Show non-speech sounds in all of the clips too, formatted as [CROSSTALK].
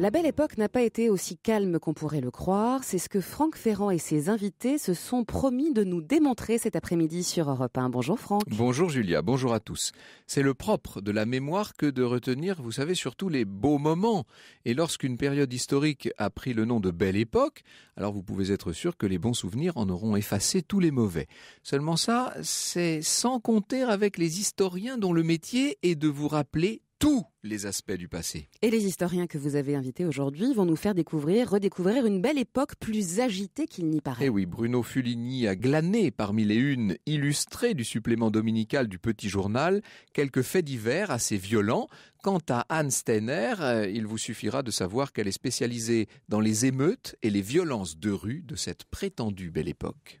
La belle époque n'a pas été aussi calme qu'on pourrait le croire. C'est ce que Franck Ferrand et ses invités se sont promis de nous démontrer cet après-midi sur Europe 1. Bonjour Franck. Bonjour Julia, bonjour à tous. C'est le propre de la mémoire que de retenir, vous savez, surtout les beaux moments. Et lorsqu'une période historique a pris le nom de belle époque, alors vous pouvez être sûr que les bons souvenirs en auront effacé tous les mauvais. Seulement ça, c'est sans compter avec les historiens dont le métier est de vous rappeler tous les aspects du passé. Et les historiens que vous avez invités aujourd'hui vont nous faire découvrir, redécouvrir une belle époque plus agitée qu'il n'y paraît. Eh oui, Bruno Fuligny a glané parmi les unes illustrées du supplément dominical du Petit Journal quelques faits divers assez violents. Quant à Anne Steiner, euh, il vous suffira de savoir qu'elle est spécialisée dans les émeutes et les violences de rue de cette prétendue belle époque.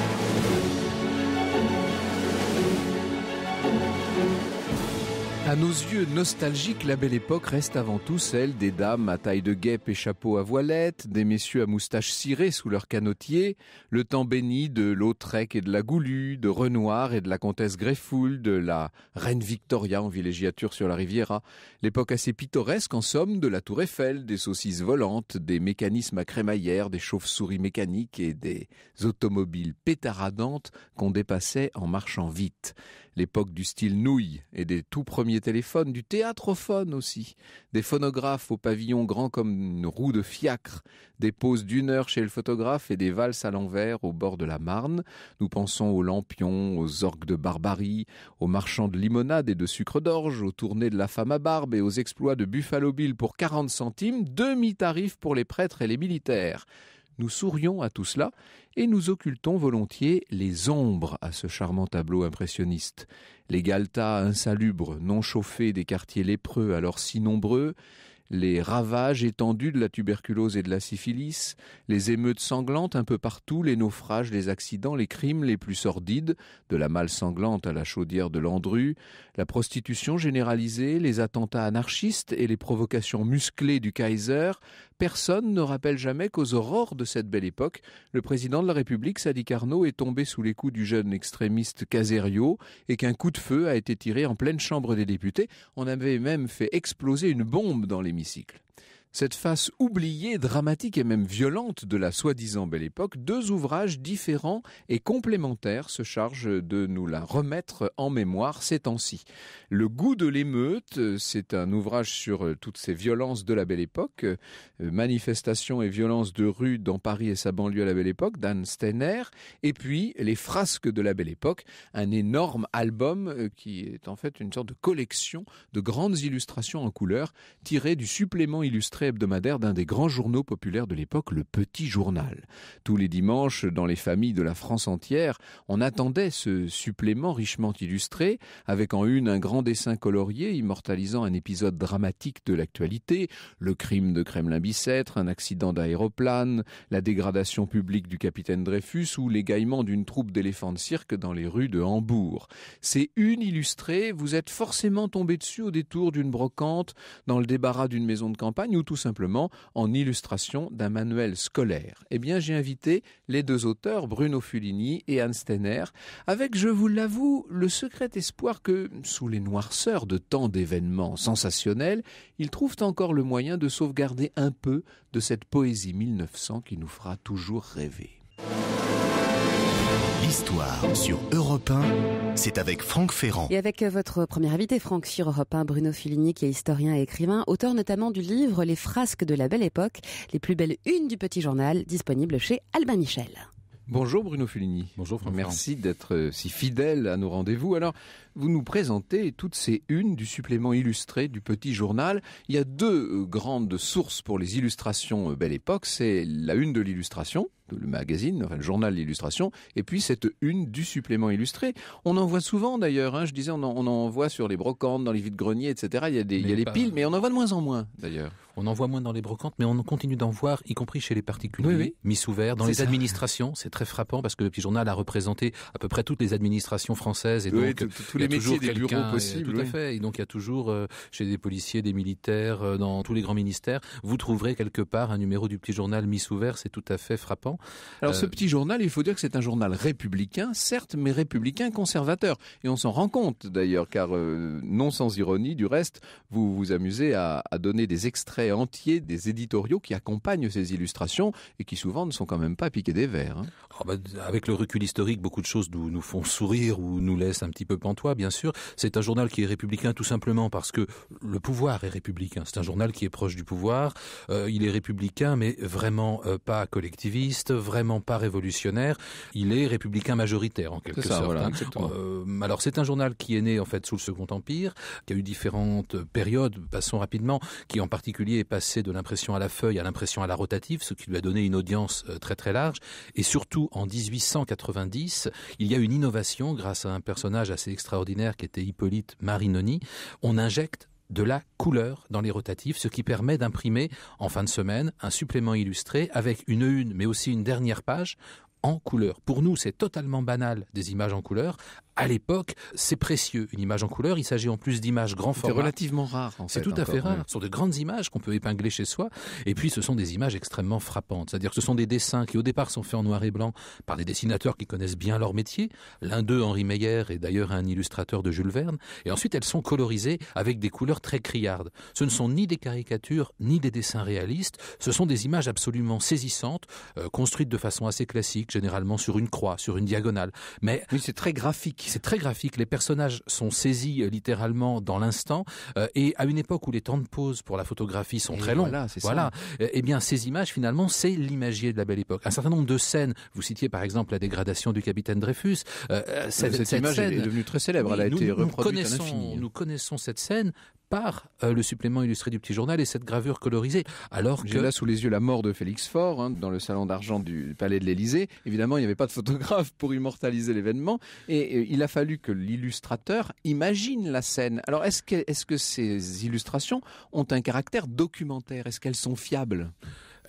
À nos yeux nostalgiques, la belle époque reste avant tout celle des dames à taille de guêpe et chapeau à voilette, des messieurs à moustaches cirées sous leurs canotier, le temps béni de Lautrec et de la Goulue, de Renoir et de la comtesse Greffoul, de la reine Victoria en villégiature sur la Riviera, l'époque assez pittoresque en somme de la Tour Eiffel, des saucisses volantes, des mécanismes à crémaillère, des chauves-souris mécaniques et des automobiles pétaradantes qu'on dépassait en marchant vite l'époque du style nouille et des tout premiers téléphones, du théâtrophone aussi, des phonographes au pavillon grand comme une roue de fiacre, des pauses d'une heure chez le photographe et des valses à l'envers au bord de la Marne. Nous pensons aux lampions, aux orgues de barbarie, aux marchands de limonade et de sucre d'orge, aux tournées de la femme à barbe et aux exploits de Buffalo Bill pour 40 centimes, demi-tarif pour les prêtres et les militaires. Nous sourions à tout cela et nous occultons volontiers les ombres à ce charmant tableau impressionniste. Les galtas insalubres, non chauffés des quartiers lépreux alors si nombreux, les ravages étendus de la tuberculose et de la syphilis, les émeutes sanglantes un peu partout, les naufrages, les accidents, les crimes les plus sordides, de la malle sanglante à la chaudière de Landru, la prostitution généralisée, les attentats anarchistes et les provocations musclées du Kaiser, personne ne rappelle jamais qu'aux aurores de cette belle époque, le président de la République, Sadi Carnot, est tombé sous les coups du jeune extrémiste Caserio et qu'un coup de feu a été tiré en pleine chambre des députés. On avait même fait exploser une bombe dans l'hémicycle cette face oubliée, dramatique et même violente de la soi-disant belle époque, deux ouvrages différents et complémentaires se chargent de nous la remettre en mémoire ces temps-ci. Le goût de l'émeute, c'est un ouvrage sur euh, toutes ces violences de la belle époque, euh, manifestations et violences de rue dans Paris et sa banlieue à la belle époque, d'Anne Steiner, et puis Les frasques de la belle époque, un énorme album euh, qui est en fait une sorte de collection de grandes illustrations en couleur tirées du supplément illustré hebdomadaire d'un des grands journaux populaires de l'époque, le Petit Journal. Tous les dimanches, dans les familles de la France entière, on attendait ce supplément richement illustré, avec en une un grand dessin colorié immortalisant un épisode dramatique de l'actualité, le crime de Kremlin-Bicêtre, un accident d'aéroplane, la dégradation publique du capitaine Dreyfus ou l'égaillement d'une troupe d'éléphants de cirque dans les rues de Hambourg. C'est une illustrée, vous êtes forcément tombé dessus au détour d'une brocante, dans le débarras d'une maison de campagne ou tout simplement en illustration d'un manuel scolaire. Eh bien, j'ai invité les deux auteurs, Bruno Fulini et Anne Stenner, avec, je vous l'avoue, le secret espoir que, sous les noirceurs de tant d'événements sensationnels, ils trouvent encore le moyen de sauvegarder un peu de cette poésie 1900 qui nous fera toujours rêver. Histoire sur Europe 1, c'est avec Franck Ferrand. Et avec euh, votre premier invité, Franck, sur Europe 1, Bruno Fulini, qui est historien et écrivain, auteur notamment du livre Les frasques de la belle époque, les plus belles unes du petit journal, disponible chez Albin Michel. Bonjour Bruno Fulini. Bonjour Franck. Merci d'être euh, si fidèle à nos rendez-vous. Alors, vous nous présentez toutes ces unes du supplément illustré du petit journal. Il y a deux euh, grandes sources pour les illustrations euh, Belle Époque. C'est la une de l'illustration, le magazine, enfin le journal l'illustration, et puis cette une du supplément illustré. On en voit souvent d'ailleurs, hein, je disais, on en, voit sur les brocantes, dans les vides-greniers, etc. Il y a des, les piles, mais on en voit de moins en moins d'ailleurs. On en voit moins dans les brocantes, mais on continue d'en voir, y compris chez les particuliers, mis sous verre, dans les administrations. C'est très frappant parce que le petit journal a représenté à peu près toutes les administrations françaises et donc les métiers des bureaux euh, possibles. Tout à fait. Et donc il y a toujours euh, chez des policiers, des militaires, euh, dans tous les grands ministères, vous trouverez quelque part un numéro du petit journal mis ouvert. C'est tout à fait frappant. Alors ce petit journal, il faut dire que c'est un journal républicain, certes, mais républicain conservateur. Et on s'en rend compte d'ailleurs, car non sans ironie, du reste, vous vous amusez à, donner des extraits entiers des éditoriaux qui accompagnent ces illustrations et qui souvent ne sont quand même pas piqués des verres. Hein. Ah bah, avec le recul historique, beaucoup de choses nous, nous, font sourire ou nous laissent un petit peu pantois, bien sûr. C'est un journal qui est républicain tout simplement parce que le pouvoir est républicain. C'est un journal qui est proche du pouvoir. Euh, il est républicain, mais vraiment euh, pas collectiviste, vraiment pas révolutionnaire. Il est républicain majoritaire en quelque sorte. Hein. Euh, alors c'est un journal qui est né en fait sous le Second Empire, qui a eu différentes périodes, passons rapidement, qui en particulier est passé de l'impression à la feuille à l'impression à la rotative, ce qui lui a donné une audience très très large, et surtout en 1890. Il y a une innovation grâce à un personnage assez extraordinaire qui était Hippolyte Marinoni. On injecte de la couleur dans les rotatifs, ce qui permet d'imprimer en fin de semaine un supplément illustré avec une une, mais aussi une dernière page en couleur. Pour nous, c'est totalement banal des images en couleur à l'époque, c'est précieux. Une image en couleur, il s'agit en plus d'images grand format. C'est relativement rare. En c'est tout à fait rare. Ce sont de grandes images qu'on peut épingler chez soi. Et puis, ce sont des images extrêmement frappantes. C'est-à-dire que ce sont des dessins qui, au départ, sont faits en noir et blanc par des dessinateurs qui connaissent bien leur métier. L'un d'eux, Henri Meyer, est d'ailleurs un illustrateur de Jules Verne. Et ensuite, elles sont colorisées avec des couleurs très criardes. Ce ne sont ni des caricatures, ni des dessins réalistes. Ce sont des images absolument saisissantes, euh, construites de façon assez classique, généralement sur une croix, sur une diagonale. Mais oui, c'est très graphique c'est très graphique. Les personnages sont saisis euh, littéralement dans l'instant euh, et à une époque où les temps de pause pour la photographie sont très longs. Voilà, euh, eh bien ces images finalement, c'est l'imagier de la belle époque. Un certain nombre de scènes, vous citiez par exemple la dégradation du capitaine Dreyfus. cette, image scène, est devenue très célèbre, elle a été nous connaissons, Nous connaissons cette scène par euh, le supplément illustré du petit journal et cette gravure colorisée. Alors J'ai que... là sous les yeux la mort de Félix Faure hein, dans le salon d'argent du palais de l'Élysée. Évidemment, il n'y avait pas de photographe pour immortaliser l'événement et euh, il a fallu que l'illustrateur imagine la scène. Alors est est-ce que ces illustrations ont un caractère documentaire Est-ce qu'elles sont fiables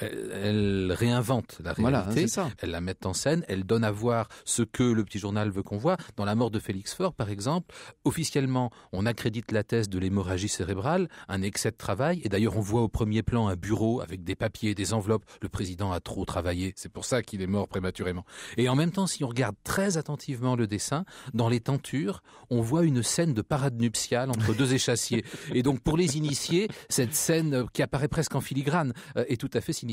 elle, réinvente la hein, réalité, elle la met en scène, elle donne à voir ce que le petit journal veut qu'on voit. Dans la mort de Félix Faure, par exemple, officiellement, on accrédite la thèse de l'hémorragie cérébrale, un excès de travail, et d'ailleurs on voit au premier plan un bureau avec des papiers, des enveloppes, le président a trop travaillé, c'est pour ça qu'il est mort prématurément. Et en même temps, si on regarde très attentivement le dessin, dans les tentures, on voit une scène de parade nuptiale entre deux échassiers. [LAUGHS] Et donc pour les initiés, cette scène qui apparaît presque en filigrane euh, est tout à fait significative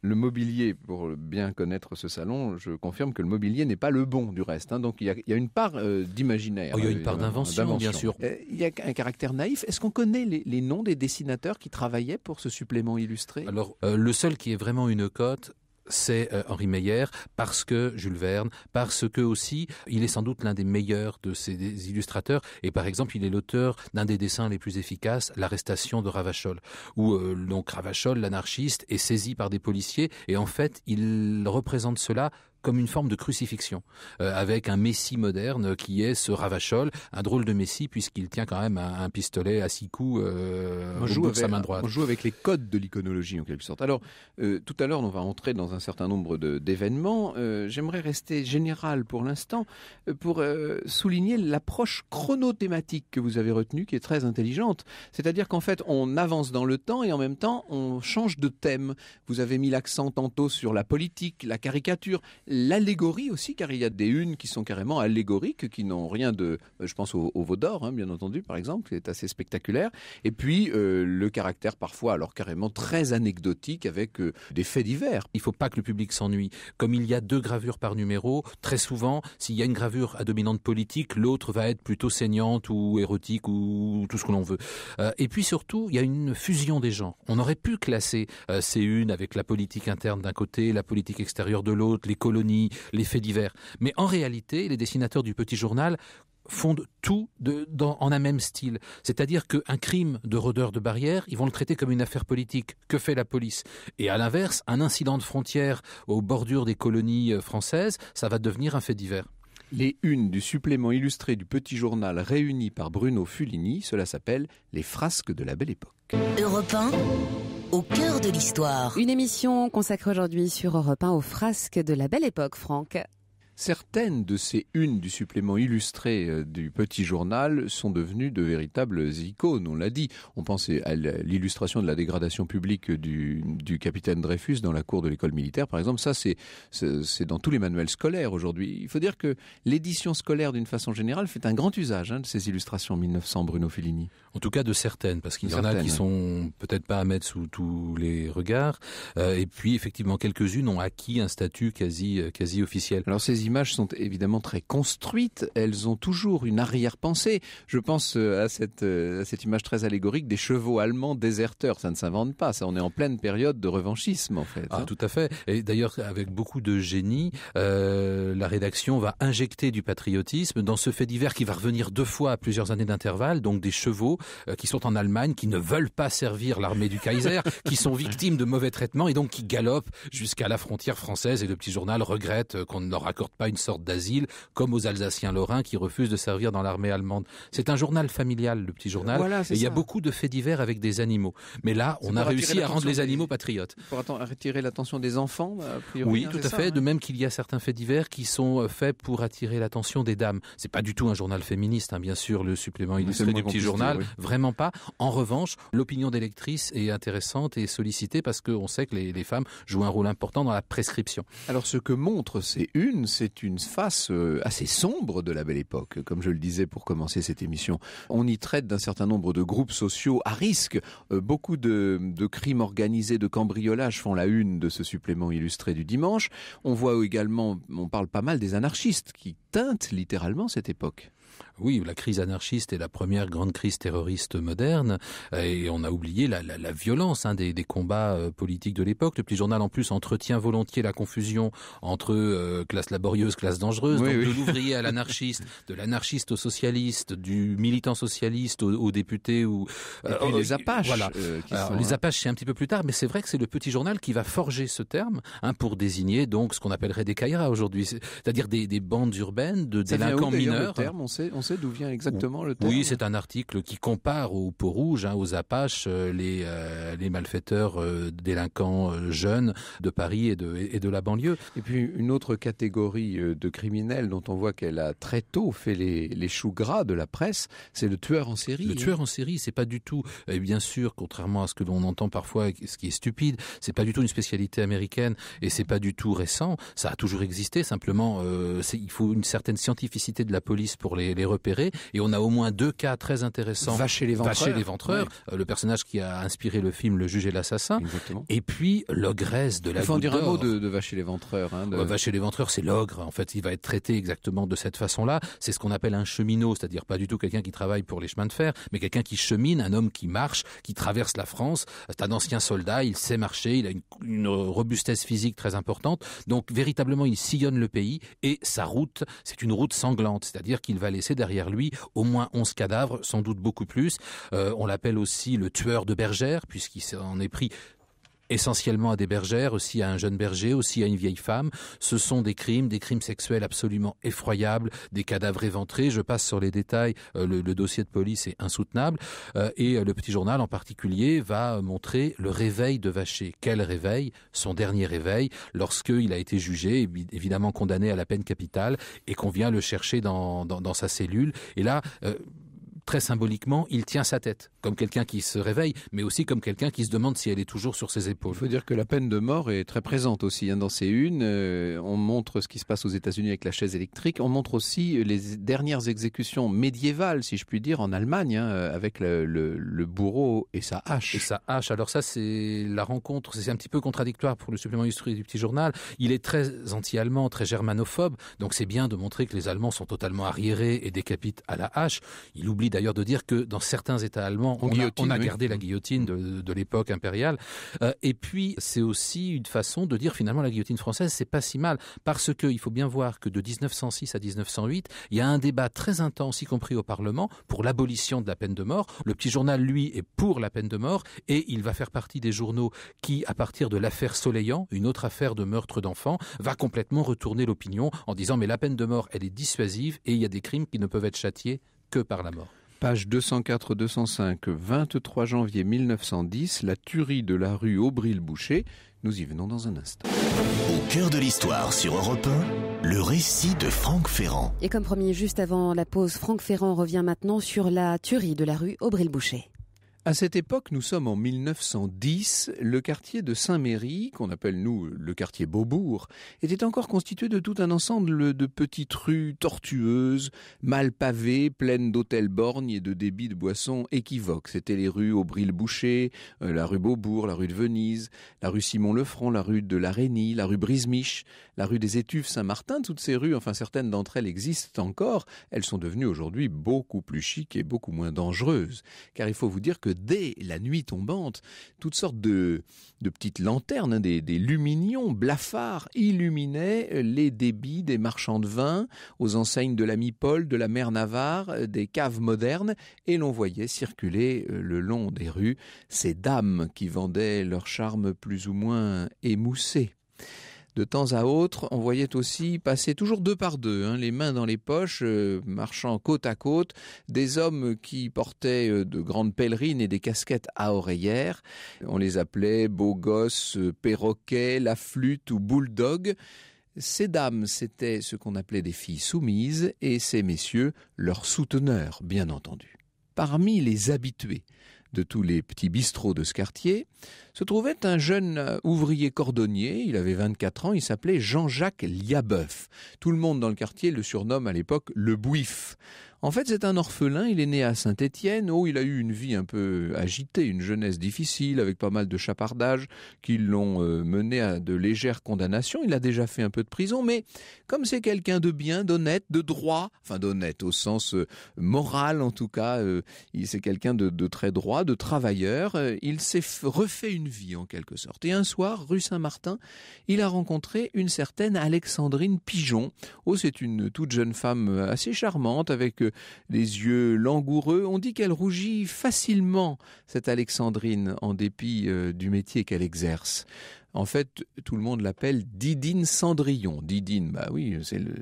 le mobilier, pour bien connaître ce salon, je confirme que le mobilier n'est pas le bon du reste. Hein. donc il y, a une part euh, d'imaginaire. Oh, il y a une part euh, d'invention, bien sûr. Euh, il y a un caractère naïf. Est-ce qu'on connaît les, les, noms des dessinateurs qui travaillaient pour ce supplément illustré Alors le seul qui est vraiment une cote, c'est euh, Henri Meyer, parce que Jules Verne, parce que aussi, il est sans doute l'un des meilleurs de ses illustrateurs, et par exemple, il est l'auteur d'un des dessins les plus efficaces, l'arrestation de Ravachol, où euh, donc Ravachol, l'anarchiste, est saisi par des policiers, et en fait, il représente cela comme une forme de crucifixion, euh, avec un messie moderne qui est ce Ravachol, un drôle de messie puisqu'il tient quand même un, pistolet à six coups euh, sa main droite. On joue avec les codes de l'iconologie en quelque sorte. Alors, euh, tout à l'heure, on va entrer dans un certain nombre d'événements. Euh, j'aimerais rester général pour l'instant pour souligner l'approche chronothématique que vous avez retenue, qui est très intelligente. C'est-à-dire qu'en fait, on avance dans le temps et en même temps, on change de thème. Vous avez mis l'accent tantôt sur la politique, la caricature, l'allégorie aussi, car il y a des unes qui sont carrément allégoriques, qui n'ont rien de... Euh, je pense au, au Vaudor, hein, bien entendu, par exemple, qui est assez spectaculaire. Et puis euh, le caractère parfois, alors carrément très anecdotique, avec euh, des faits divers. Il faut pas que le public s'ennuie. Comme il y a deux gravures par numéro, très souvent, s'il y a une gravure à dominante politique, l'autre va être plutôt saignante ou érotique ou tout ce que l'on veut. et puis surtout, il y a une fusion des genres. On aurait pu classer ces unes avec la politique interne d'un côté, la politique extérieure de l'autre, l'écologie les faits divers. Mais en réalité, les dessinateurs du petit journal fondent tout en un même style. C'est-à-dire qu'un crime de rôdeur de barrière, ils vont le traiter comme une affaire politique. Que fait la police Et à l'inverse, un incident de frontière aux bordures des colonies euh, françaises, ça va devenir un fait divers. Les unes du supplément illustré du petit journal réuni par Bruno Fulini, cela s'appelle Les frasques de la belle époque. Europe 1 au cœur de l'histoire. Une émission consacrée aujourd'hui sur Europe 1 aux frasques de la belle époque, Franck. Certaines de ces unes du supplément illustré euh, du petit journal sont devenues de véritables icônes, on l'a dit. On pensait à l'illustration de la dégradation publique du, capitaine Dreyfus dans la cour de l'école militaire, par exemple. Ça, c'est, dans tous les manuels scolaires aujourd'hui. Il faut dire que l'édition scolaire, d'une façon générale, fait un grand usage hein, de ces illustrations 1900 Bruno Fellini. En tout cas de certaines, parce qu'il y en a qui sont peut-être pas à mettre sous tous les regards. Euh, et puis effectivement, quelques-unes ont acquis un statut quasi euh, quasi officiel. Alors ces images sont évidemment très construites. Elles ont toujours une arrière-pensée. Je pense euh, à cette à cette image très allégorique des chevaux allemands déserteurs. Ça ne s'invente pas. Ça, on est en pleine période de revanchisme en fait. Ah, tout à fait. Et d'ailleurs, avec beaucoup de génie, euh, la rédaction va injecter du patriotisme dans ce fait divers qui va revenir deux fois à plusieurs années d'intervalle. Donc des chevaux euh, qui sont en Allemagne, qui ne veulent pas servir l'armée du Kaiser, qui sont victimes de mauvais traitements et donc qui galopent jusqu'à la frontière française. Et le petit journal regrette euh, qu'on ne leur accorde pas une sorte d'asile, comme aux Alsaciens lorrains qui refusent de servir dans l'armée allemande. C'est un journal familial, le petit journal. et il y a beaucoup de faits divers avec des animaux. Mais là, on a réussi à rendre les animaux patriotes. Pour attirer l'attention des enfants, bah, a priori. Oui, hein, tout à fait. De même qu'il y a certains faits divers qui sont euh, faits pour attirer l'attention des dames. C'est pas du tout un journal féministe, hein, bien sûr, le supplément illustré du petit journal. Mm. Vraiment pas. En revanche, l'opinion des lectrices est intéressante et sollicitée parce qu'on sait que les, femmes jouent un rôle important dans la prescription. Alors ce que montre ces une, c'est une face euh, assez sombre de la belle époque, comme je le disais pour commencer cette émission. On y traite d'un certain nombre de groupes sociaux à risque. Euh, beaucoup de, de crimes organisés, de cambriolages font la une de ce supplément illustré du dimanche. On voit également, on parle pas mal des anarchistes qui teintent littéralement cette époque. Oui, la crise anarchiste est la première grande crise terroriste moderne, euh, et on a oublié la, violence hein, des, combats euh, politiques de l'époque. Le petit journal, en plus, entretient volontiers la confusion entre euh, classe laborieuse, classe dangereuse, de l'ouvrier à [LAUGHS] l'anarchiste, de l'anarchiste au socialiste, du militant socialiste au, député ou oh, les Apaches. Voilà. les hein. Apaches, c'est un petit peu plus tard, mais c'est vrai que c'est le petit journal qui va forger ce terme hein, pour désigner donc ce qu'on appellerait des caïras aujourd'hui, c'est-à-dire des, bandes urbaines de délinquants mineurs. on sait on sait d'où vient exactement le terme. Oui, c'est un article qui compare aux peaux rouges, hein, aux Apaches, euh, les, euh, les malfaiteurs euh, délinquants jeunes de Paris et de, et de la banlieue. Et puis une autre catégorie de criminels dont on voit qu'elle a très tôt fait les, les choux gras de la presse, c'est le tueur en série. Le hein. tueur en série, c'est pas du tout, et bien sûr, contrairement à ce que l'on entend parfois, ce qui est stupide, c'est pas du tout une spécialité américaine et c'est pas du tout récent. Ça a toujours existé. Simplement, il faut une certaine scientificité de la police pour les les repérer. Et on a au moins deux cas très intéressants. Vacher les ventreurs. les ventreurs. Euh, le personnage qui a inspiré le film Le juge et l'assassin. Et puis l'ogresse de la Il faut dire un mot de, Vacher les ventreurs. Hein, Vacher les ventreurs, c'est l'ogre. En fait, il va être traité exactement de cette façon-là. C'est ce qu'on appelle un cheminot, c'est-à-dire pas du tout quelqu'un qui travaille pour les chemins de fer, mais quelqu'un qui chemine, un homme qui marche, qui traverse la France. C'est un ancien soldat, il sait marcher, il a une, une robustesse physique très importante. Donc véritablement, il sillonne le pays et sa route, c'est une route sanglante, c'est-à-dire qu'il va laisser derrière lui au moins 11 cadavres, sans doute beaucoup plus. Euh, on l'appelle aussi le tueur de bergères puisqu'il s'en est pris essentiellement à des bergères, aussi à un jeune berger, aussi à une vieille femme. Ce sont des crimes, des crimes sexuels absolument effroyables, des cadavres éventrés. Je passe sur les détails. Euh, le, dossier de police est insoutenable. Euh, et euh, le petit journal en particulier va montrer le réveil de Vacher. Quel réveil Son dernier réveil, lorsqu'il a été jugé, évidemment condamné à la peine capitale, et qu'on vient le chercher dans, sa cellule. Et là très symboliquement, il tient sa tête, comme quelqu'un qui se réveille, mais aussi comme quelqu'un qui se demande si elle est toujours sur ses épaules. Il faut dire que la peine de mort est très présente aussi hein. dans ces une. Euh, on montre ce qui se passe aux États-Unis avec la chaise électrique. On montre aussi les dernières exécutions médiévales, si je puis dire, en Allemagne, hein, euh, avec le, bourreau et sa hache. Et sa hache. Alors ça, c'est la rencontre. C'est un petit peu contradictoire pour le supplément industriel du petit journal. Il est très anti-allemand, très germanophobe. Donc c'est bien de montrer que les Allemands sont totalement arriérés et décapitent à la hache. Il oublie d'ailleurs de dire que dans certains États allemands, on, a, gardé la guillotine de, l'époque impériale. Euh, et puis, c'est aussi une façon de dire finalement la guillotine française, c'est pas si mal, parce qu'il faut bien voir que de 1906 à 1908, il y a un débat très intense, y compris au Parlement, pour l'abolition de la peine de mort. Le petit journal, lui, est pour la peine de mort, et il va faire partie des journaux qui, à partir de l'affaire Soleillant, une autre affaire de meurtre d'enfant, va complètement retourner l'opinion en disant mais la peine de mort, elle est dissuasive et il y a des crimes qui ne peuvent être châtiés que par la mort. Page 204-205, 23 janvier 1910, la tuerie de la rue Aubry-le-Boucher. Nous y venons dans un instant. Au cœur de l'histoire sur Europe 1, le récit de Franck Ferrand. Et comme promis, juste avant la pause, Franck Ferrand revient maintenant sur la tuerie de la rue Aubry-le-Boucher. À cette époque, nous sommes en 1910, le quartier de Saint-Méry, qu'on appelle nous le quartier Beaubourg, était encore constitué de tout un ensemble de petites rues tortueuses, mal pavées, pleines d'hôtels borgnes et de débits de boissons équivoques. C'était les rues Aubry-le-Boucher, euh, la rue Beaubourg, la rue de Venise, la rue Simon-Lefranc, la rue de la Rénie, la rue Brismiche, la rue des Étuves Saint-Martin, toutes ces rues, enfin certaines d'entre elles existent encore, elles sont devenues aujourd'hui beaucoup plus chic et beaucoup moins dangereuses. Car il faut vous dire que dès la nuit tombante, toutes sortes de, petites lanternes, hein, des, luminions lumignons blafards illuminaient euh, les débits des marchands de vin aux enseignes de la Mipole, de la mer Navarre, euh, des caves modernes, et l'on voyait circuler euh, le long des rues ces dames qui vendaient leur charme plus ou moins émoussé de temps à autre, on voyait aussi passer toujours deux par deux, hein, les mains dans les poches, euh, marchant côte à côte, des hommes qui portaient euh, de grandes pèlerines et des casquettes à oreillères. On les appelait beaux gosses, euh, perroquets, la flûte ou bulldog. Ces dames, c'était ce qu'on appelait des filles soumises, et ces messieurs, leurs souteneurs, bien entendu. Parmi les habitués, de tous les petits bistrots de ce quartier, se trouvait un jeune euh, ouvrier cordonnier, il avait 24 ans, il s'appelait Jean-Jacques Liabeuf. Tout le monde dans le quartier le surnomme à l'époque le Bouif. En fait, c'est un orphelin, il est né à Saint-Étienne, où il a eu une vie un peu agitée, une jeunesse difficile, avec pas mal de chapardages qui l'ont euh, mené à de légères condamnations. Il a déjà fait un peu de prison, mais comme c'est quelqu'un de bien, d'honnête, de droit, enfin d'honnête au sens euh, moral en tout cas, euh, il c'est quelqu'un de, de, très droit, de travailleur, il s'est refait une vie en quelque sorte. Et un soir, rue Saint-Martin, il a rencontré une certaine Alexandrine Pigeon. Oh, c'est une toute jeune femme assez charmante, avec les yeux langoureux. On dit qu'elle rougit facilement, cette Alexandrine, en dépit euh, du métier qu'elle exerce. En fait, tout le monde l'appelle Didine Cendrillon. Didine, bah oui, c'est le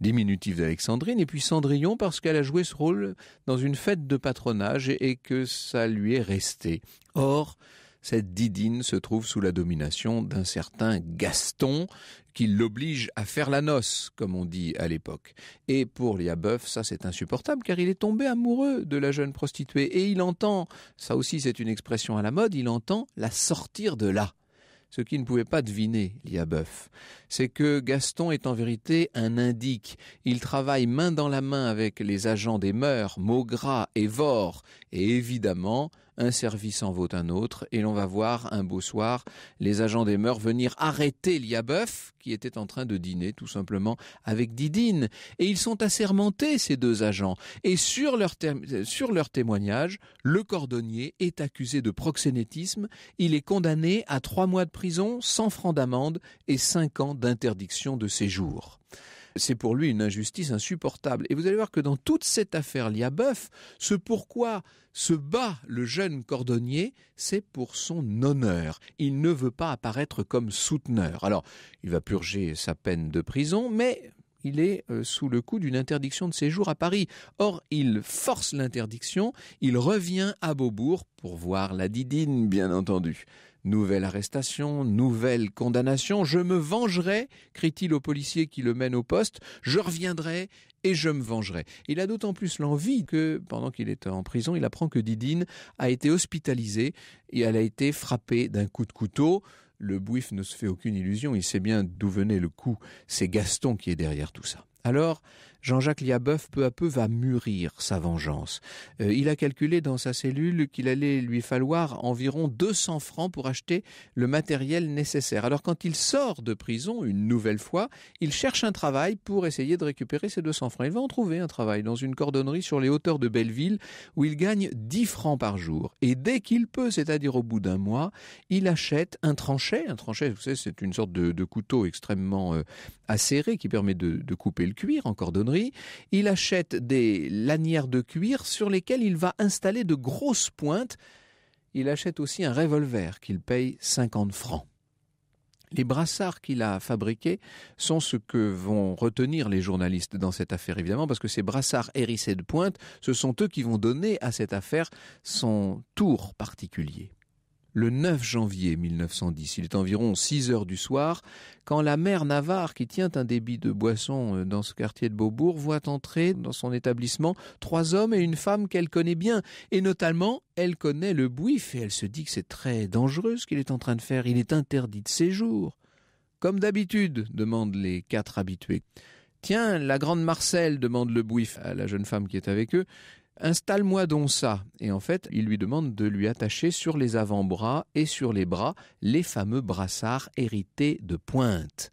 diminutif d'Alexandrine. Et puis Cendrillon parce qu'elle a joué ce rôle dans une fête de patronage et que ça lui est resté. Or, cette Didine se trouve sous la domination d'un certain Gaston qui l'oblige à faire la noce, comme on dit à l'époque. Et pour Liabeuf, ça c'est insupportable car il est tombé amoureux de la jeune prostituée et il entend, ça aussi c'est une expression à la mode, il entend la sortir de là. Ce qu'il ne pouvait pas deviner, Liabeuf, c'est que Gaston est en vérité un indique. Il travaille main dans la main avec les agents des mœurs, Maugras et Vore, et évidemment, un service en vaut un autre, et l'on va voir un beau soir les agents des mœurs venir arrêter Liabeuf, qui était en train de dîner tout simplement avec Didine. Et ils sont assermentés, ces deux agents. Et sur leur, sur leur témoignage, le cordonnier est accusé de proxénétisme, il est condamné à trois mois de prison, 100 francs d'amende et cinq ans d'interdiction de séjour. C'est pour lui une injustice insupportable. Et vous allez voir que dans toute cette affaire Liabeuf, ce pourquoi se bat le jeune cordonnier, c'est pour son honneur. Il ne veut pas apparaître comme souteneur. Alors, il va purger sa peine de prison, mais il est euh, sous le coup d'une interdiction de séjour à Paris. Or, il force l'interdiction, il revient à Beaubourg pour voir la Didine, bien entendu. Nouvelle arrestation, nouvelle condamnation, je me vengerai, crie-t-il au policier qui le mène au poste, je reviendrai et je me vengerai. Il a d'autant plus l'envie que, pendant qu'il est en prison, il apprend que Didine a été hospitalisée et elle a été frappée d'un coup de couteau le bouif ne se fait aucune illusion, il sait bien d'où venait le coup, c'est Gaston qui est derrière tout ça. Alors, Jean-Jacques Liabeuf, peu à peu, va mûrir sa vengeance. Euh, il a calculé dans sa cellule qu'il allait lui falloir environ 200 francs pour acheter le matériel nécessaire. Alors quand il sort de prison une nouvelle fois, il cherche un travail pour essayer de récupérer ces 200 francs. Il va en trouver un travail dans une cordonnerie sur les hauteurs de Belleville où il gagne 10 francs par jour. Et dès qu'il peut, c'est-à-dire au bout d'un mois, il achète un tranchet. Un tranchet, vous savez, c'est une sorte de, couteau extrêmement euh, acéré qui permet de, de couper le cuir en cordonnerie il achète des lanières de cuir sur lesquelles il va installer de grosses pointes. Il achète aussi un revolver qu'il paye 50 francs. Les brassards qu'il a fabriqués sont ce que vont retenir les journalistes dans cette affaire, évidemment, parce que ces brassards hérissés de pointes, ce sont eux qui vont donner à cette affaire son tour particulier le 9 janvier 1910. Il est environ 6 heures du soir quand la mère Navarre, qui tient un débit de boissons euh, dans ce quartier de Beaubourg, voit entrer dans son établissement trois hommes et une femme qu'elle connaît bien. Et notamment, elle connaît le bouif et elle se dit que c'est très dangereux ce qu'il est en train de faire. Il est interdit de séjour. Comme d'habitude, demandent les quatre habitués. Tiens, la grande Marcel, demande le bouif à la jeune femme qui est avec eux. Installe-moi donc ça. Et en fait, il lui demande de lui attacher sur les avant-bras et sur les bras les fameux brassards hérités de pointe.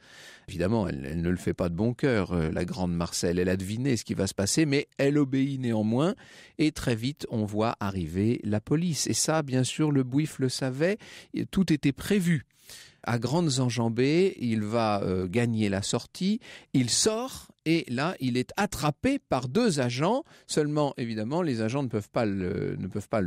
Évidemment, elle, ne le fait pas de bon cœur, euh, la grande Marcel. Elle a deviné ce qui va se passer, mais elle obéit néanmoins. Et très vite, on voit arriver la police. Et ça, bien sûr, le bouif le savait. Tout était prévu. À grandes enjambées, il va euh, gagner la sortie. Il sort et là, il est attrapé par deux agents. Seulement, évidemment, les agents ne peuvent pas le,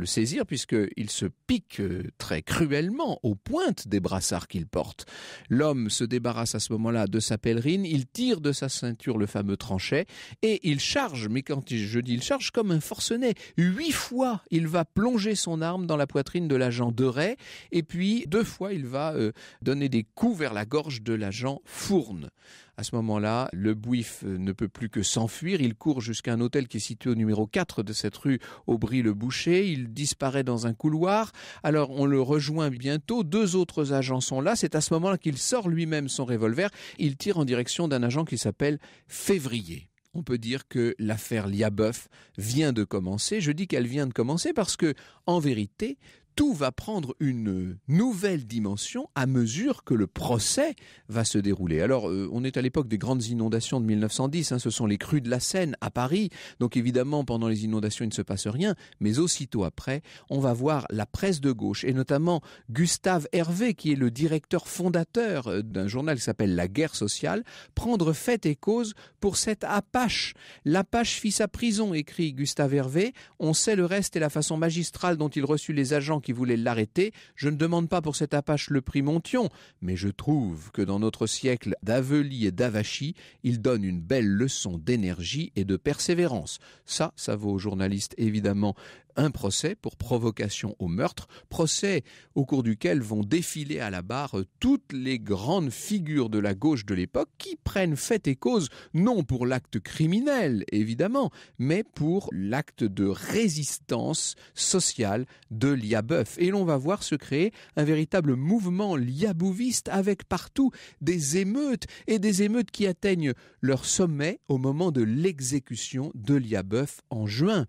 saisir puisqu'il se pique euh, très cruellement aux pointes des brassards qu'il porte. L'homme se débarrasse à ce moment-là de sa pèlerine, il tire de sa ceinture le fameux tranchet et il charge, mais quand je dis il charge, comme un forcenet. Huit fois, il va plonger son arme dans la poitrine de l'agent de Deray et puis deux fois, il va euh, donner des coups vers la gorge de l'agent Fourne. À ce moment-là, le bouif euh, ne peut plus que s'enfuir. Il court jusqu'à un hôtel qui est situé au numéro 4 de cette rue Aubry-le-Boucher. Il disparaît dans un couloir. Alors on le rejoint bientôt. Deux autres agents sont là. C'est à ce moment-là qu'il sort lui-même son revolver. Il tire en direction d'un agent qui s'appelle Février on peut dire que l'affaire Liabeuf vient de commencer. Je dis qu'elle vient de commencer parce que, en vérité, tout va prendre une nouvelle dimension à mesure que le procès va se dérouler. Alors, euh, on est à l'époque des grandes inondations de 1910, hein, ce sont les crues de la Seine à Paris, donc évidemment, pendant les inondations, il ne se passe rien, mais aussitôt après, on va voir la presse de gauche, et notamment Gustave Hervé, qui est le directeur fondateur euh, d'un journal qui s'appelle La Guerre sociale, prendre fait et cause pour cette Apache. L'Apache fit sa prison, écrit Gustave Hervé, on sait le reste et la façon magistrale dont il reçut les agents qui voulait l'arrêter. Je ne demande pas pour cet Apache le prix Montion, mais je trouve que dans notre siècle d'Aveli et d'Avachi, il donne une belle leçon d'énergie et de persévérance. Ça, ça vaut aux journalistes évidemment un procès pour provocation au meurtre, procès au cours duquel vont défiler à la barre toutes les grandes figures de la gauche de l'époque qui prennent fait et cause non pour l'acte criminel évidemment, mais pour l'acte de résistance sociale de Liabeuf. Et l'on va voir se créer un véritable mouvement liabouviste avec partout des émeutes et des émeutes qui atteignent leur sommet au moment de l'exécution de Liabeuf en juin.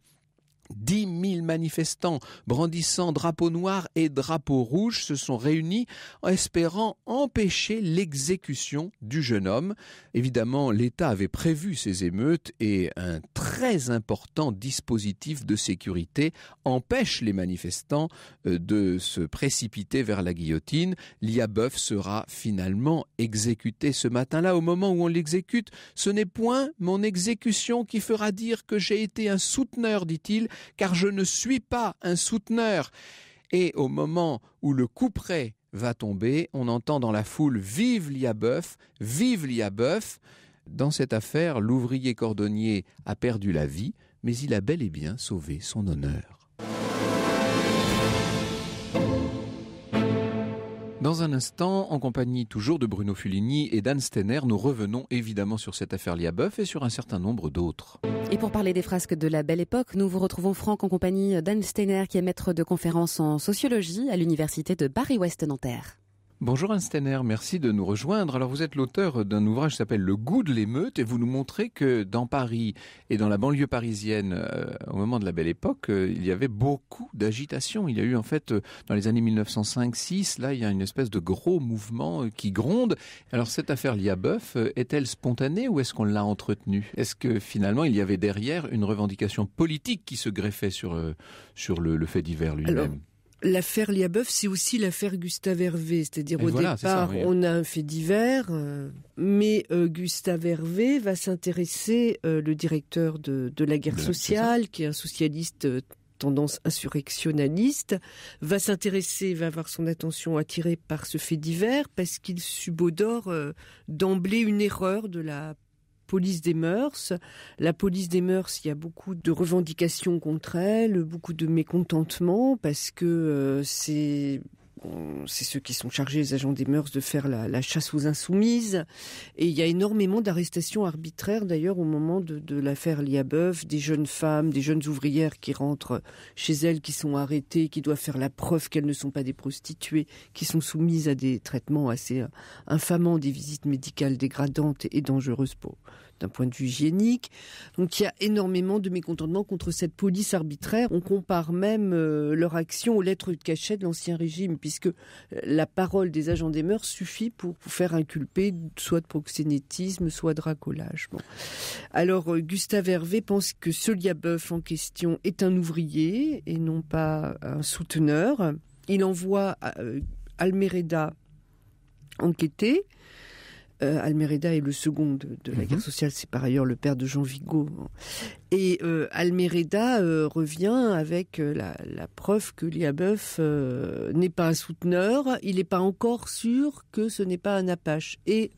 10 000 manifestants brandissant drapeaux noirs et drapeaux rouges se sont réunis espérant empêcher l'exécution du jeune homme. Évidemment, l'État avait prévu ces émeutes et un très important dispositif de sécurité empêche les manifestants euh, de se précipiter vers la guillotine. Liabeuf sera finalement exécuté ce matin-là. Au moment où on l'exécute, ce n'est point mon exécution qui fera dire que j'ai été un souteneur, dit-il, car je ne suis pas un souteneur. Et au moment où le couperet va tomber, on entend dans la foule Vive Liabeuf, vive Liabeuf. Dans cette affaire, l'ouvrier cordonnier a perdu la vie, mais il a bel et bien sauvé son honneur. Dans un instant, en compagnie toujours de Bruno Fulini et d'Anne Steiner, nous revenons évidemment sur cette affaire Liabeuf et sur un certain nombre d'autres. Et pour parler des frasques de la belle époque, nous vous retrouvons Franck en compagnie d'Anne Steiner, qui est maître de conférences en sociologie à l'université de Paris-Ouest Nanterre. Bonjour Einsteiner, merci de nous rejoindre. Alors vous êtes l'auteur d'un ouvrage qui s'appelle Le goût de l'émeute et vous nous montrez que dans Paris et dans la banlieue parisienne, euh, au moment de la belle époque, euh, il y avait beaucoup d'agitation. Il y a eu en fait euh, dans les années 1905-6, là il y a une espèce de gros mouvement qui gronde. Alors cette affaire Liabeuf, est-elle spontanée ou est-ce qu'on l'a entretenue Est-ce que finalement il y avait derrière une revendication politique qui se greffait sur, sur le, le fait divers lui-même l'affaire Liabeuf, c'est aussi l'affaire Gustave Hervé. C'est-à-dire, au départ, on a un fait divers, euh, mais euh, Gustave Hervé va s'intéresser, euh, le directeur de, la guerre sociale, qui est un socialiste tendance insurrectionnaliste, va s'intéresser, va avoir son attention attirée par ce fait divers parce qu'il subodore d'emblée une erreur de la police des mœurs. La police des mœurs, il y a beaucoup de revendications contre elle, beaucoup de mécontentement parce que euh, c'est c'est ceux qui sont chargés, les agents des mœurs, de faire la, chasse aux insoumises. Et il y a énormément d'arrestations arbitraires, d'ailleurs, au moment de, de l'affaire Liabeuf, des jeunes femmes, des jeunes ouvrières qui rentrent chez elles, qui sont arrêtées, qui doivent faire la preuve qu'elles ne sont pas des prostituées, qui sont soumises à des traitements assez euh, infamants, des visites médicales dégradantes et dangereuses pour, d'un point de vue hygiénique. Donc il y a énormément de mécontentement contre cette police arbitraire. On compare même euh, leur action aux lettres de cachet de l'ancien régime, puisque euh, la parole des agents des mœurs suffit pour faire inculper soit de proxénétisme, soit de racolage. Alors euh, Gustave Hervé pense que ce liabeuf en question est un ouvrier et non pas un souteneur. Il envoie Almereda enquêter. Euh, Almereda est le second de, la mhm. guerre sociale, c'est par ailleurs le père de Jean Vigo. Et euh, euh, revient avec la, preuve que Liabeuf n'est pas un souteneur, il n'est pas encore sûr que ce n'est pas un apache. Et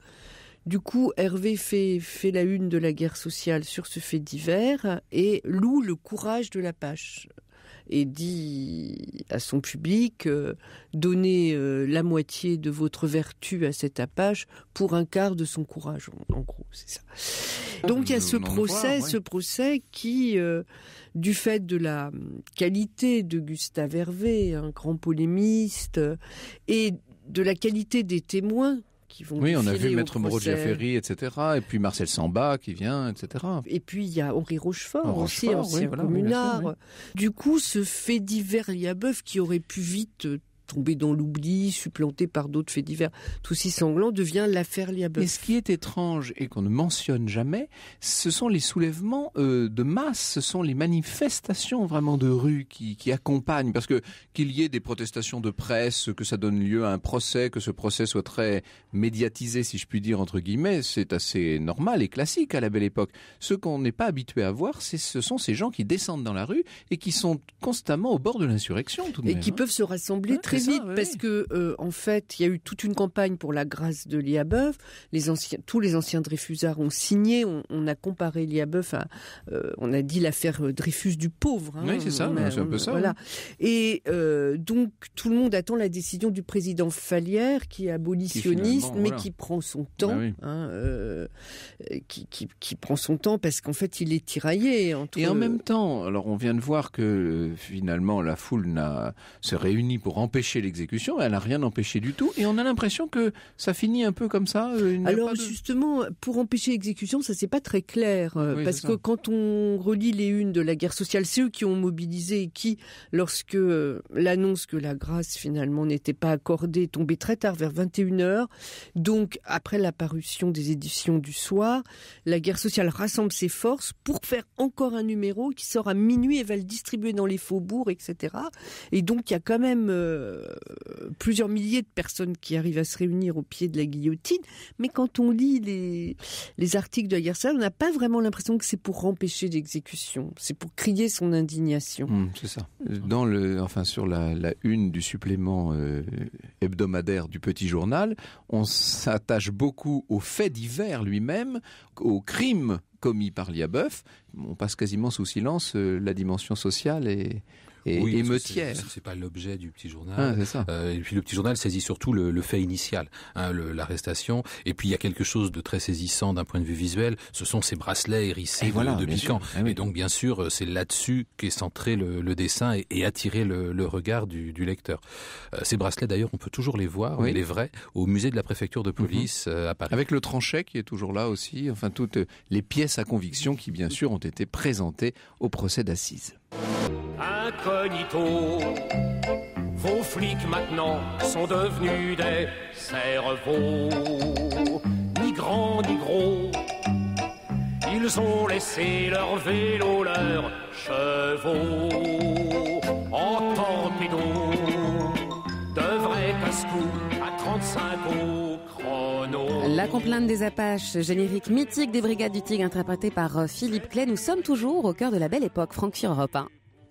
du coup, Hervé fait, fait la une de la guerre sociale sur ce fait divers et loue le courage de l'apache et dit à son public euh, donnez euh, la moitié de votre vertu à cet apache pour un quart de son courage. En, gros, c'est ça. Donc il y a ce procès, ce procès qui, euh, du fait de la hum, qualité de Gustave Hervé, un grand polémiste, et de la qualité des témoins vont. Oui, on a vu Maître Moreau Ferry, etc. Et puis Marcel Samba qui vient, etc. Et puis il y a Henri Rochefort, aussi, communard. Du coup, ce fait divers Liabeuf qui aurait pu vite euh, tombé dans l'oubli, supplanté par d'autres faits divers tout si sanglant devient l'affaire liable. Et ce qui est étrange et qu'on ne mentionne jamais, ce sont les soulèvements euh, de masse, ce sont les manifestations vraiment de rue qui, qui accompagnent, parce que qu'il y ait des protestations de presse, que ça donne lieu à un procès, que ce procès soit très médiatisé, si je puis dire entre guillemets, c'est assez normal et classique à la belle époque. Ce qu'on n'est pas habitué à voir, c'est ce sont ces gens qui descendent dans la rue et qui sont constamment au bord de l'insurrection tout et Et qui hein. peuvent se rassembler très vite parce que euh, en fait, il y a eu toute une campagne pour la grâce de Liabeuf. Les anciens, tous les anciens Dreyfusards ont signé. On, a comparé Liabeuf à, euh, on a dit l'affaire euh, Dreyfus du pauvre. Hein. oui, c'est ça, c'est un peu ça. Et donc tout le monde attend la décision du président Falière, qui est abolitionniste, mais qui prend son temps, bah hein, qui, prend son temps parce qu'en fait, il est tiraillé Et en même temps, alors on vient de voir que finalement la foule n'a se réunit pour empêcher l'exécution, elle n'a rien empêché du tout, et on a l'impression que ça finit un peu comme ça. Euh, Alors justement, pour empêcher l'exécution, ça c'est pas très clair, euh, parce que quand on relit les unes de la guerre sociale, c'est eux qui ont mobilisé et qui, lorsque euh, l'annonce que la grâce finalement n'était pas accordée tombait très tard, vers 21h, donc après la parution des éditions du soir, la guerre sociale rassemble ses forces pour faire encore un numéro qui sort à minuit et va le distribuer dans les faubourgs, etc. Et donc il y a quand même euh, plusieurs milliers de personnes qui arrivent à se réunir au pied de la guillotine. Mais quand on lit les, articles de la guerre on n'a pas vraiment l'impression que c'est pour empêcher l'exécution. C'est pour crier son indignation. Mmh, c'est ça. Dans le, enfin, sur la, une du supplément euh, hebdomadaire du petit journal, on s'attache beaucoup aux faits divers lui-même, aux crimes commis par Liabeuf. On passe quasiment sous silence euh, la dimension sociale et et oui, C'est pas l'objet du petit journal. Ah, ça. Euh, et puis le petit journal saisit surtout le, fait initial, hein, l'arrestation. Et puis il y a quelque chose de très saisissant d'un point de vue visuel. Ce sont ces bracelets hérissés de piquants. Eh et donc bien sûr, euh, c'est là-dessus qu'est centré le, dessin et, attiré le, regard du, lecteur. Euh, ces bracelets, d'ailleurs, on peut toujours les voir, oui. les vrais, au musée de la préfecture de police mhm. à Paris. Avec le tranchet qui est toujours là aussi. Enfin, toutes les pièces à conviction qui, bien sûr, ont été présentées au procès d'assises incognito. Vos flics maintenant sont devenus des cerveaux, ni grands ni gros. Ils ont laissé leur vélo, leurs chevaux en torpedo. De vrais casse à 35 chrono. La complainte des Apaches, générique mythique des Brigades du Tigre interprété par euh, Philippe Clay. Nous sommes toujours au cœur de la belle époque Franck sur Europe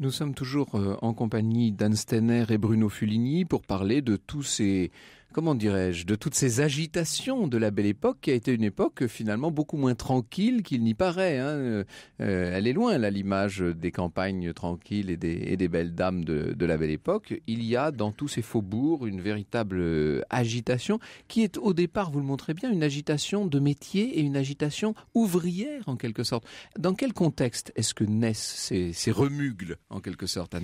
nous sommes toujours euh, en compagnie d'Anne Stenner et Bruno Fulini pour parler de tous ces comment dirais-je, de toutes ces agitations de la belle époque qui a été une époque finalement beaucoup moins tranquille qu'il n'y paraît. Hein. Euh, elle est loin, là, l'image des campagnes tranquilles et des, belles dames de, la belle époque. Il y a dans tous ces faubourgs une véritable euh, agitation qui est au départ, vous le montrez bien, une agitation de métier et une agitation ouvrière en quelque sorte. Dans quel contexte est-ce que naissent ces, remugles en quelque sorte, Anne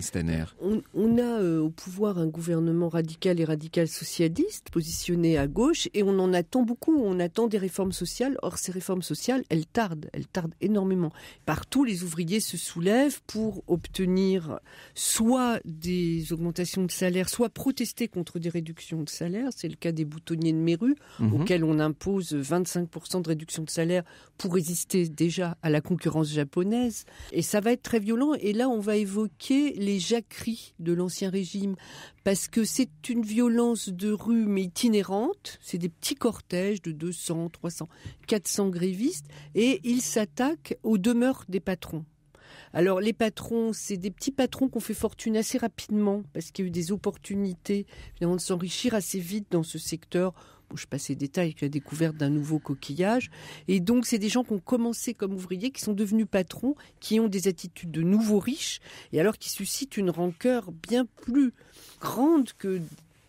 on, a euh, au pouvoir un gouvernement radical et radical socialiste positionné à gauche et on en attend beaucoup. On attend des réformes sociales. Or, ces réformes sociales, elles tardent. Elles tardent énormément. Partout, les ouvriers se soulèvent pour obtenir soit des augmentations de salaire, soit protester contre des réductions de salaire. C'est le cas des boutonniers de Méru, mhm. auxquels on impose 25% de réduction de salaire pour résister déjà à la concurrence japonaise. Et ça va être très violent. Et là, on va évoquer les jacqueries de l'ancien régime parce que c'est une violence de rue mais itinérante, c'est des petits cortèges de 200, 300, 400 grévistes et ils s'attaquent aux demeures des patrons. Alors les patrons, c'est des petits patrons qu'on fait fortune assez rapidement parce qu'il y a eu des opportunités de s'enrichir assez vite dans ce secteur je passe les détails, avec la découverte d'un nouveau coquillage. Et donc, c'est des gens qui ont commencé comme ouvriers, qui sont devenus patrons, qui ont des attitudes de nouveaux riches, et alors qui suscitent une rancœur bien plus grande que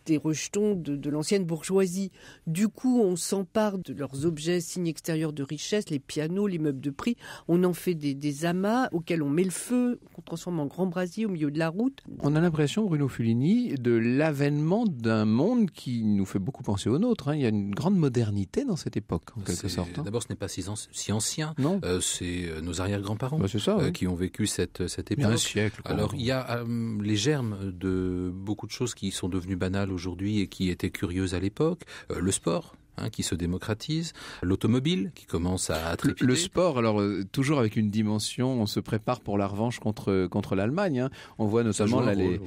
des rejetons de, l'ancienne bourgeoisie. Du coup, on s'empare de leurs objets, signes extérieurs de richesse, les pianos, les meubles de prix. On en fait des, amas auxquels on met le feu, qu'on transforme en grand brasier au milieu de la route. On a l'impression, Bruno Fulini, de l'avènement d'un monde qui nous fait beaucoup penser au nôtre. Hein. Il y a une grande modernité dans cette époque, en quelque sorte. Hein. D'abord, ce n'est pas si, ancien. Non. Euh, c'est euh, nos arrière-grands-parents bah, euh, qui ont vécu cette, cette époque. Il y a un siècle. Alors, il y a les germes de beaucoup de choses qui sont devenues banales aujourd'hui et qui était curieuse à l'époque, euh, le sport, Hein, qui se démocratise, l'automobile qui commence à trépider. Le sport, alors euh, toujours avec une dimension, on se prépare pour la revanche contre contre l'Allemagne. Hein. On voit notamment les,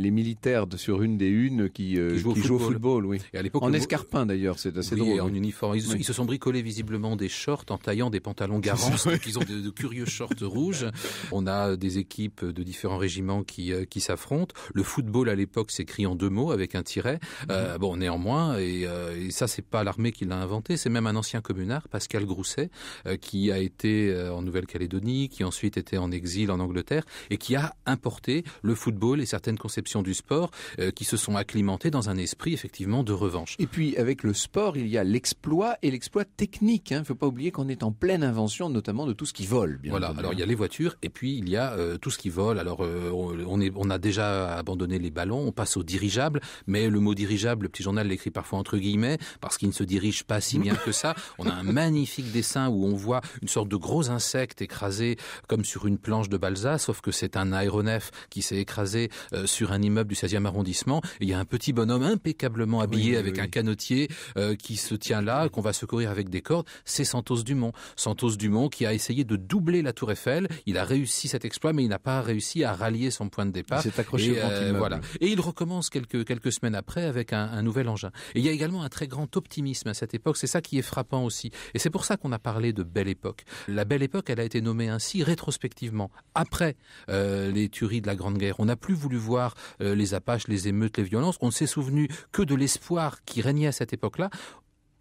les, militaires de, sur une des unes qui, euh, qui, jouent, au football, oui. en escarpins escarpin d'ailleurs, c'est assez drôle. en uniforme, ils, se sont bricolés visiblement des shorts en taillant des pantalons [LAUGHS] garants, qu'ils ils ont de, curieux shorts rouges. On a des équipes de différents régiments qui euh, qui s'affrontent. Le football à l'époque s'écrit en deux mots avec un tiret. Mm-hmm. Bon, néanmoins, et ça c'est pas l'armée qui l'a inventé, c'est même un ancien communard, Pascal Grousset, euh, qui a été euh, en Nouvelle-Calédonie, qui ensuite était en exil en Angleterre, et qui a importé le football et certaines conceptions du sport euh, qui se sont acclimatées dans un esprit effectivement de revanche. Et puis avec le sport, il y a l'exploit et l'exploit technique. Il hein. ne faut pas oublier qu'on est en pleine invention, notamment de tout ce qui vole. voilà. Alors il y a les voitures et puis il y a tout ce qui vole. Alors on, est, on a déjà abandonné les ballons, on passe aux dirigeables, mais le mot dirigeable, le petit journal l'écrit parfois entre guillemets parce qu'il se dirige pas si bien que ça. On a un magnifique dessin où on voit une sorte de gros insecte écrasé comme sur une planche de balsa, sauf que c'est un aéronef qui s'est écrasé euh, sur un immeuble du 16e arrondissement. il y a un petit bonhomme impeccablement habillé avec un canotier euh, qui se tient là, qu'on va secourir avec des cordes. C'est Santos Dumont. Santos Dumont qui a essayé de doubler la Tour Eiffel. Il a réussi cet exploit, mais il n'a pas réussi à rallier son point de départ. C'est accroché et, euh, Voilà. Et il recommence quelques quelques semaines après avec un, un nouvel engin. Et il y a également un très grand optimisme à cette époque. C'est ça qui est frappant aussi. Et c'est pour ça qu'on a parlé de belle époque. La belle époque, elle a été nommée ainsi rétrospectivement, après euh, les tueries de la Grande Guerre. On n'a plus voulu voir euh, les apaches, les émeutes, les violences. On ne s'est souvenu que de l'espoir qui régnait à cette époque-là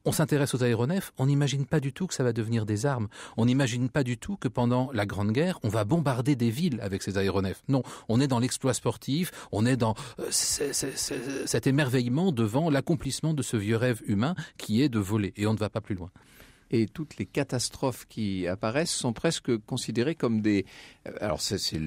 on s'intéresse aux aéronefs, on n'imagine pas du tout que ça va devenir des armes. On n'imagine pas du tout que pendant la Grande Guerre, on va bombarder des villes avec ces aéronefs. Non, on est dans l'exploit sportif, on est dans euh, cet émerveillement devant l'accomplissement de ce vieux rêve humain qui est de voler. Et on ne va pas plus loin et toutes les catastrophes qui apparaissent sont presque considérées comme des... Euh, alors c'est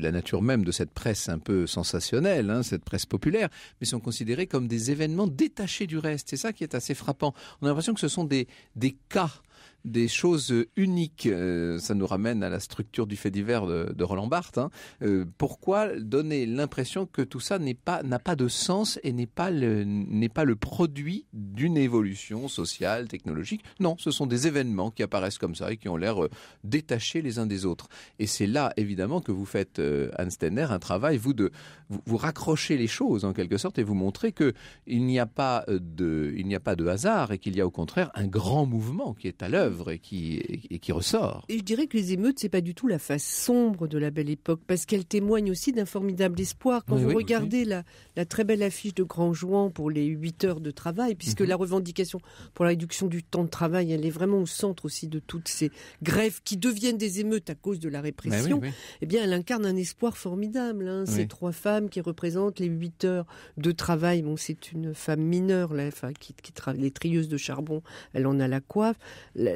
la nature même de cette presse un peu sensationnelle, hein, cette presse populaire, mais sont considérées comme des événements détachés du reste. C'est ça qui est assez frappant. On a l'impression que ce sont des cas des choses uniques. Euh, ça nous ramène à la structure du fait divers de, Roland Barthes. Hein. Euh, pourquoi donner l'impression que tout ça n'a pas de sens et n'est pas le produit d'une évolution sociale, technologique Non, ce sont des événements qui apparaissent comme ça et qui ont l'air euh, détachés les uns des autres. Et c'est là évidemment que vous faites euh, Stenner un travail vous de vous, vous raccrochez les choses en quelque sorte et vous montrer que il n'y a pas de il n'y a pas de hasard et qu'il y a au contraire un grand mouvement qui est à l'œuvre et qui, qui ressort. Et je dirais que les émeutes, c'est pas du tout la face sombre de la belle époque, parce qu'elle témoigne aussi d'un formidable espoir. Quand vous regardez La, très belle affiche de Grand Jouan pour les 8 heures de travail, puisque mhm. la revendication pour la réduction du temps de travail, elle est vraiment au centre aussi de toutes ces grèves qui deviennent des émeutes à cause de la répression, eh bien, elle incarne un espoir formidable. Hein, ces trois femmes qui représentent les 8 heures de travail, bon, c'est une femme mineure, là, enfin, qui, qui les trieuses de charbon, elle en a la coiffe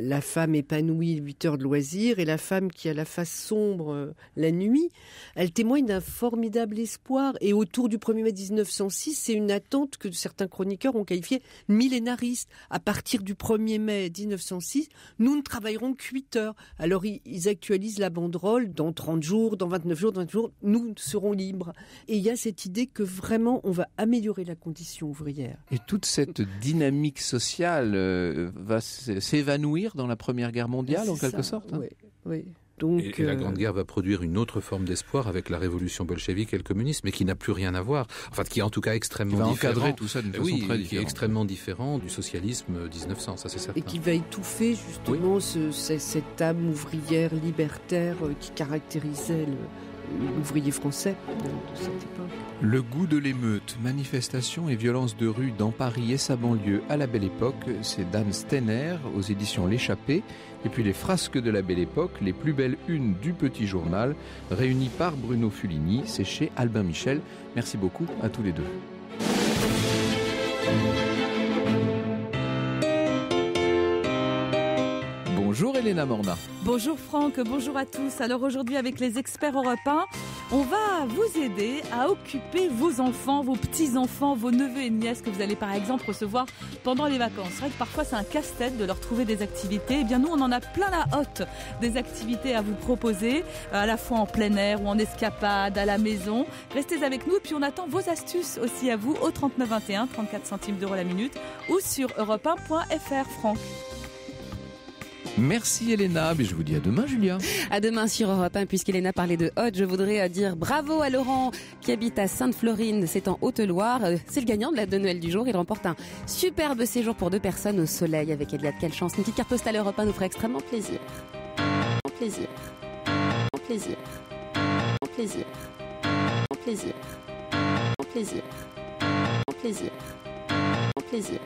la femme épanouie 8 heures de loisirs et la femme qui a la face sombre euh, la nuit, elle témoigne d'un formidable espoir. Et autour du 1er mai 1906, c'est une attente que certains chroniqueurs ont qualifiée millénariste. À partir du 1er mai 1906, nous ne travaillerons que 8 heures. Alors ils actualisent la banderole dans 30 jours, dans 29 jours, dans 20 jours, nous serons libres. Et il y a cette idée que vraiment on va améliorer la condition ouvrière. Et toute cette dynamique sociale euh, va s'évanouir dans la Première Guerre mondiale, en quelque sorte. Hein. Oui, oui. Donc, et, la euh, Grande Guerre va produire une autre forme d'espoir avec la révolution bolchevique et le communisme, mais qui n'a plus rien à voir. Enfin, qui est en tout cas extrêmement qui va différent. encadrer tout ça oui, qui est extrêmement différent du socialisme 1900, euh, ça c'est certain. Et qui va étouffer justement cette âme ouvrière libertaire euh, qui caractérisait le, l'ouvrier français de, cette époque. Le goût de l'émeute, manifestations et violences de rue dans Paris et sa banlieue à la Belle Époque, c'est Dan Stenner aux éditions L'échappée, et puis les frasques de la Belle Époque, les plus belles unes du petit journal, réunies par Bruno Fulini, c'est chez Albin Michel. Merci beaucoup à tous les deux. Bonjour Elena Morna. Bonjour Franck, bonjour à tous. Alors aujourd'hui avec les experts européens, on va vous aider à occuper vos enfants, vos petits-enfants, vos neveux et nièces que vous allez par exemple recevoir pendant les vacances. C'est vrai que parfois c'est un casse-tête de leur trouver des activités. Eh bien nous on en a plein la hotte des activités à vous proposer, à la fois en plein air ou en escapade, à la maison. Restez avec nous et puis on attend vos astuces aussi à vous au 3921, 34 centimes d'euros la minute ou sur europe1.fr Franck. Merci Elena, mais je vous dis à demain Julia. À demain sur Europe 1, puisqu'Elena parlait de Hodge, je voudrais euh, dire bravo à Laurent qui habite à Sainte-Florine, c'est en Haute-Loire. Euh, c'est le gagnant de la de Noël du jour, il remporte un superbe séjour pour deux personnes au soleil avec de Quelle chance, une petite carte postale Europe 1 nous ferait extrêmement plaisir. plaisir. En plaisir. En plaisir. En plaisir. En plaisir. En plaisir. En plaisir. En plaisir.